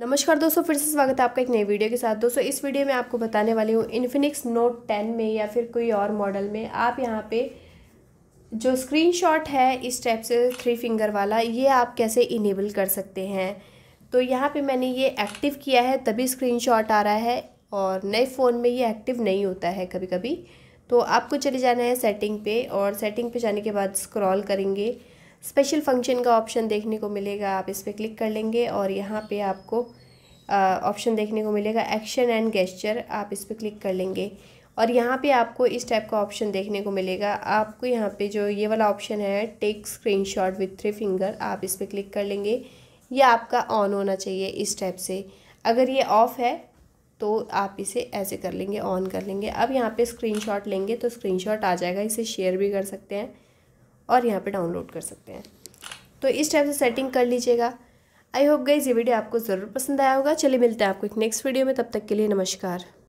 नमस्कार दोस्तों फिर से स्वागत है आपका एक नए वीडियो के साथ दोस्तों इस वीडियो में आपको बताने वाली हूँ इन्फिनिक्स नोट टेन में या फिर कोई और मॉडल में आप यहाँ पे जो स्क्रीनशॉट है इस टाइप से थ्री फिंगर वाला ये आप कैसे इनेबल कर सकते हैं तो यहाँ पे मैंने ये एक्टिव किया है तभी स्क्रीन आ रहा है और नए फ़ोन में ये एक्टिव नहीं होता है कभी कभी तो आपको चले जाना है सेटिंग पे और सेटिंग पर जाने के बाद स्क्रॉल करेंगे स्पेशल फंक्शन का ऑप्शन देखने को मिलेगा आप इस पर क्लिक कर लेंगे और यहाँ पे आपको ऑप्शन देखने को मिलेगा एक्शन एंड गेस्चर आप इस पर क्लिक कर लेंगे और यहाँ पे आपको इस टाइप का ऑप्शन देखने को मिलेगा आपको यहाँ पे जो ये वाला ऑप्शन है take shot with three finger आप इस पर क्लिक कर लेंगे ये आपका ऑन होना चाहिए इस टाइप से अगर ये ऑफ़ है तो आप इसे ऐसे कर लेंगे ऑन कर लेंगे अब यहाँ पे स्क्रीनशॉट लेंगे तो स्क्रीनशॉट आ जाएगा इसे शेयर भी कर सकते हैं और यहाँ पे डाउनलोड कर सकते हैं तो इस टाइप से सेटिंग कर लीजिएगा आई होप गई ये वीडियो आपको ज़रूर पसंद आया होगा चलिए मिलते हैं आपको एक नेक्स्ट वीडियो में तब तक के लिए नमस्कार